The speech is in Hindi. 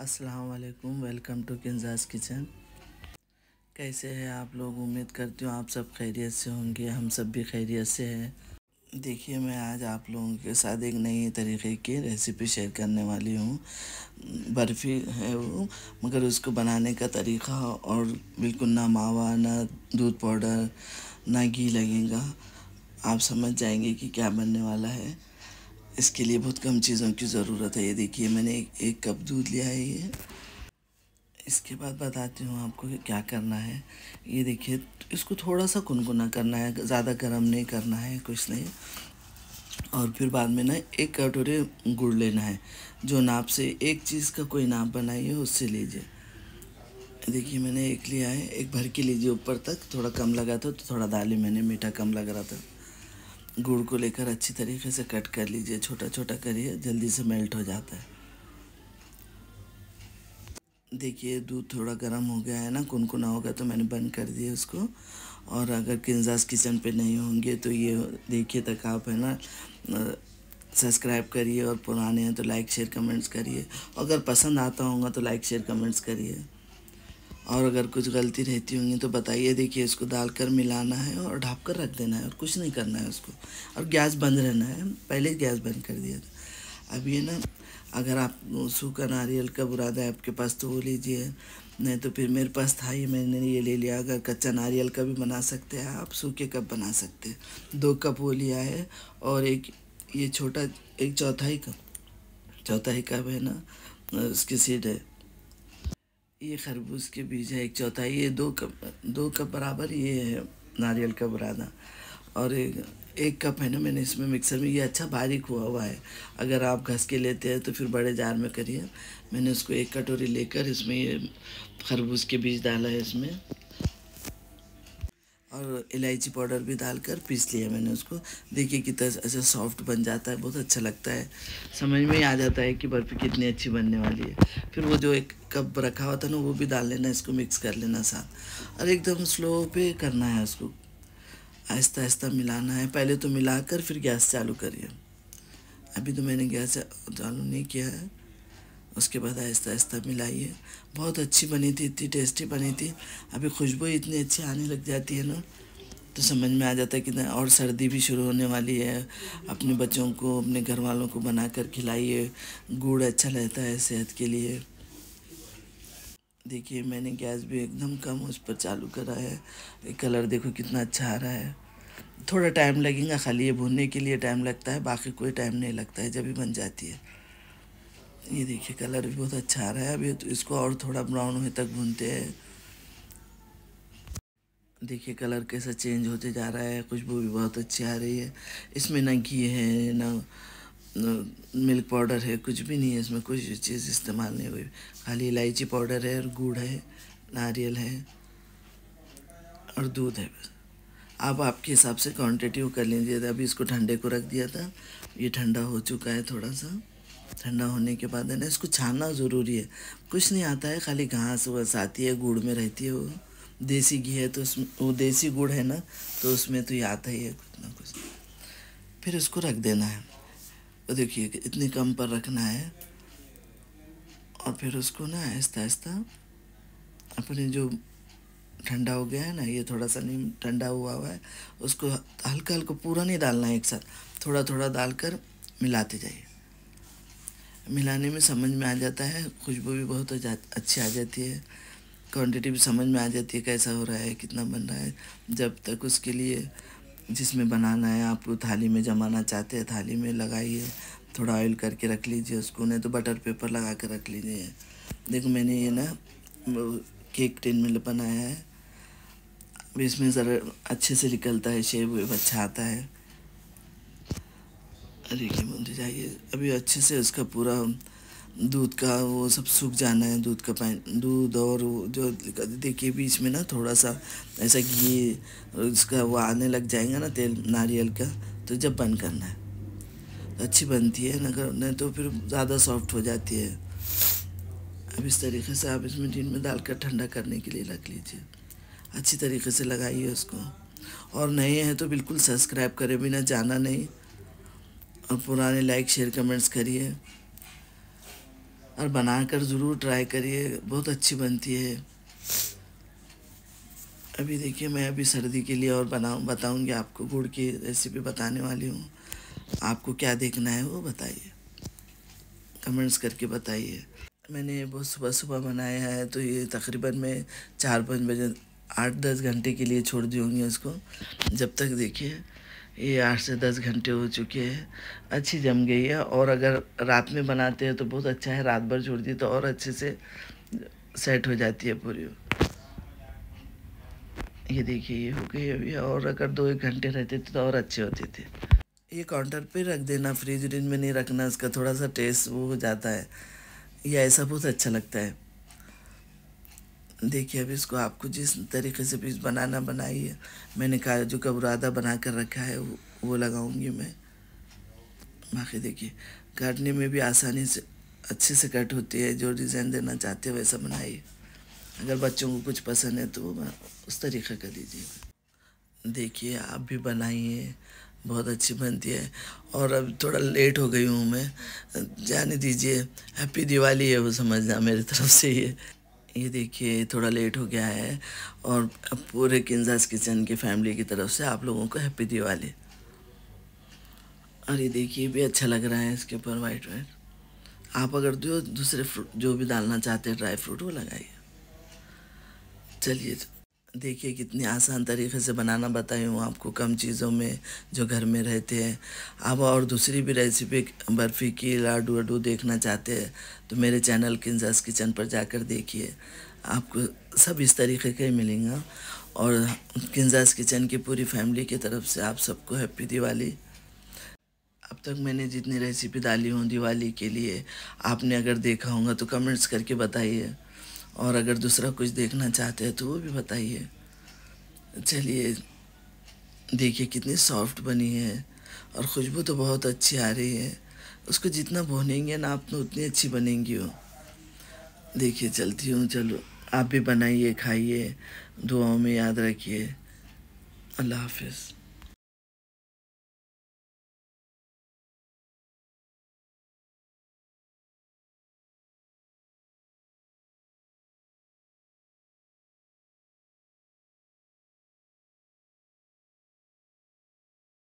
असलकुम वेलकम टू किन्जाज किचन कैसे हैं आप लोग उम्मीद करती हूँ आप सब खैरियत से होंगे हम सब भी खैरियत से हैं देखिए मैं आज आप लोगों के साथ एक नई तरीके की रेसिपी शेयर करने वाली हूँ बर्फ़ी है वो मगर उसको बनाने का तरीका और बिल्कुल ना मावा ना दूध पाउडर ना घी लगेगा आप समझ जाएंगे कि क्या बनने वाला है इसके लिए बहुत कम चीज़ों की ज़रूरत है ये देखिए मैंने एक, एक कप दूध लिया है ये इसके बाद बताती हूँ आपको कि क्या करना है ये देखिए इसको थोड़ा सा गुनगुना करना है ज़्यादा गर्म नहीं करना है कुछ नहीं और फिर बाद में ना एक कटोरे गुड़ लेना है जो नाप से एक चीज़ का कोई नाप बनाइए उससे लीजिए देखिए मैंने एक लिया है एक भर के लीजिए ऊपर तक थोड़ा कम लगा था तो थोड़ा दाली मैंने मीठा कम लग रहा था गुड़ को लेकर अच्छी तरीके से कट कर लीजिए छोटा छोटा करिए जल्दी से मेल्ट हो जाता है देखिए दूध थोड़ा गर्म हो गया है ना कुनकुना होगा तो मैंने बंद कर दिया उसको और अगर किन्जास किचन पे नहीं होंगे तो ये देखिए तक आप है ना सब्सक्राइब करिए और पुराने हैं तो लाइक शेयर कमेंट्स करिए अगर पसंद आता होगा तो लाइक शेयर कमेंट्स करिए और अगर कुछ गलती रहती होंगी तो बताइए देखिए इसको डाल कर मिलाना है और ढाप कर रख देना है और कुछ नहीं करना है उसको और गैस बंद रहना है पहले गैस बंद कर दिया था अब ये ना अगर आप सूखा नारियल का बुरादा है आपके पास तो वो लीजिए नहीं तो फिर मेरे पास था ही मैंने ये ले लिया अगर कच्चा नारियल का भी बना सकते हैं आप सूखे कप बना सकते हैं दो कप वो लिया है और एक ये छोटा एक चौथाई कप चौथाई कप है ना उसकी सीड है ये खरबूज के बीज है एक चौथाई ये दो कप दो कप बराबर ये है नारियल का बुरादा और एक एक कप है ना मैंने इसमें मिक्सर में ये अच्छा बारीक हुआ हुआ है अगर आप घस के लेते हैं तो फिर बड़े जार में करिए मैंने उसको एक कटोरी लेकर इसमें ये खरबूज के बीज डाला है इसमें और इलायची पाउडर भी डालकर पीस लिया मैंने उसको देखिए कितना अच्छा सॉफ्ट बन जाता है बहुत अच्छा लगता है समझ में आ जाता है कि बर्फ़ी कितनी अच्छी बनने वाली है फिर वो जो एक कप रखा हुआ था ना वो भी डाल लेना इसको मिक्स कर लेना साथ और एकदम स्लो पे करना है उसको आहिस्ता आहिस्ता मिलाना है पहले तो मिलाकर फिर गैस चालू करिए अभी तो मैंने गैस चालू नहीं किया है उसके बाद आहिस्ता आहिस्ता मिलाइए बहुत अच्छी बनी थी इतनी टेस्टी बनी थी अभी खुशबू इतनी अच्छी आने लग जाती है ना तो समझ में आ जाता है कि और सर्दी भी शुरू होने वाली है अपने बच्चों को अपने घर वालों को बना कर खिलाइए गुड़ अच्छा रहता है सेहत के लिए देखिए मैंने गैस भी एकदम कम उस पर चालू करा है कलर देखो कितना अच्छा आ रहा है थोड़ा टाइम लगेगा खाली ये भुनने के लिए टाइम लगता है बाकी कोई टाइम नहीं लगता है जब भी बन जाती है ये देखिए कलर भी बहुत अच्छा आ रहा है अभी तो इसको और थोड़ा ब्राउन होने तक भूनते हैं देखिए कलर कैसा चेंज होते जा रहा है खुशबू भी बहुत अच्छी आ रही है इसमें ना घी है ना मिल्क पाउडर है कुछ भी नहीं है इसमें कुछ चीज़ इस्तेमाल नहीं हुई खाली इलायची पाउडर है और गुड़ है नारियल है और दूध है बस आप आपके हिसाब से क्वांटिटी वो कर लीजिए अभी इसको ठंडे को रख दिया था ये ठंडा हो चुका है थोड़ा सा ठंडा होने के बाद है ना इसको छानना ज़रूरी है कुछ नहीं आता है खाली घास वस आती है गुड़ में रहती है वो देसी घी है तो उसमें वो देसी गुड़ है ना तो उसमें तो ये आता ही है कुछ ना कुछ फिर उसको रख देना है तो देखिए इतनी कम पर रखना है और फिर उसको ना आहिस्ता आहिस्ता अपने जो ठंडा हो गया है ना ये थोड़ा सा नीम ठंडा हुआ हुआ है उसको हल्का हल्का पूरा नहीं डालना है एक साथ थोड़ा थोड़ा डालकर मिलाते जाइए मिलाने में समझ में आ जाता है खुशबू भी बहुत अच्छी आ जाती है क्वांटिटी भी समझ में आ जाती है कैसा हो रहा है कितना बन रहा है जब तक उसके लिए जिसमें बनाना है आप थाली में जमाना चाहते हैं थाली में लगाइए थोड़ा ऑयल करके रख लीजिए उसको नहीं तो बटर पेपर लगा कर रख लीजिए देखो मैंने ये ना केक टिन में बनाया है इसमें ज़रा अच्छे से निकलता है शेप वेप अच्छा आता है अरे मुझे जाइए अभी अच्छे से उसका पूरा दूध का वो सब सूख जाना है दूध का पानी दूध और जो देखिए बीच में ना थोड़ा सा ऐसा घी उसका वो आने लग जाएगा ना तेल नारियल का तो जब बंद करना है तो अच्छी बनती है ना नहीं तो फिर ज़्यादा सॉफ्ट हो जाती है अब इस तरीके से आप इसमें टीन में डालकर ठंडा करने के लिए रख लीजिए अच्छी तरीके से लगाइए उसको और नए हैं तो बिल्कुल सब्सक्राइब करें बिना जाना नहीं और पुराने लाइक शेयर कमेंट्स करिए और बनाकर ज़रूर ट्राई करिए बहुत अच्छी बनती है अभी देखिए मैं अभी सर्दी के लिए और बनाऊँ बताऊँगी आपको गुड़ की रेसिपी बताने वाली हूँ आपको क्या देखना है वो बताइए कमेंट्स करके बताइए मैंने बहुत सुबह सुबह बनाया है तो ये तकरीबन मैं चार पाँच बजे आठ दस घंटे के लिए छोड़ दी होंगी उसको जब तक देखिए ये आठ से दस घंटे हो चुके हैं अच्छी जम गई है और अगर रात में बनाते हैं तो बहुत अच्छा है रात भर छोड़ दी तो और अच्छे से सेट हो जाती है पूरी ये देखिए ये हो गई अभी और अगर दो एक घंटे रहते थे तो और अच्छे होते थे ये काउंटर पे रख देना फ्रिज व्रिज में नहीं रखना इसका थोड़ा सा टेस्ट वो हो जाता है ये ऐसा बहुत अच्छा लगता है देखिए अभी इसको आपको जिस तरीके से भी बनाना बनाइए मैंने काजू का बुरादा बना कर रखा है वो, वो लगाऊंगी मैं बाकी देखिए काटने में भी आसानी से अच्छे से कट होती है जो डिज़ाइन देना चाहते हैं वैसा बनाइए अगर बच्चों को कुछ पसंद है तो वो उस तरीक़े का दीजिए देखिए आप भी बनाइए बहुत अच्छी बनती है और अब थोड़ा लेट हो गई हूँ मैं जाने दीजिए हैप्पी दिवाली है वो समझना मेरी तरफ से ये ये देखिए थोड़ा लेट हो गया है और पूरे किन्जास किचन की फैमिली की तरफ से आप लोगों को हैप्पी दिवाली और ये देखिए भी अच्छा लग रहा है इसके ऊपर वाइट वाइट आप अगर जो दूसरे फ्रूट जो भी डालना चाहते हैं ड्राई फ्रूट वो लगाइए चलिए देखिए कितने आसान तरीके से बनाना बताई हूँ आपको कम चीज़ों में जो घर में रहते हैं आप और दूसरी भी रेसिपी बर्फ़ी की लाडू वाडू देखना चाहते हैं तो मेरे चैनल किन्जास किचन पर जाकर देखिए आपको सब इस तरीके के मिलेंगे और किन्जास किचन की पूरी फैमिली की तरफ से आप सबको हैप्पी दिवाली अब तक मैंने जितनी रेसिपी डाली हूँ दिवाली के लिए आपने अगर देखा होगा तो कमेंट्स करके बताइए और अगर दूसरा कुछ देखना चाहते हैं तो वो भी बताइए चलिए देखिए कितनी सॉफ्ट बनी है और खुशबू तो बहुत अच्छी आ रही है उसको जितना भुनेंगे ना आप तो उतनी अच्छी बनेंगी हो देखिए चलती हूँ चलो आप भी बनाइए खाइए दुआओं में याद रखिए अल्लाह हाफिज़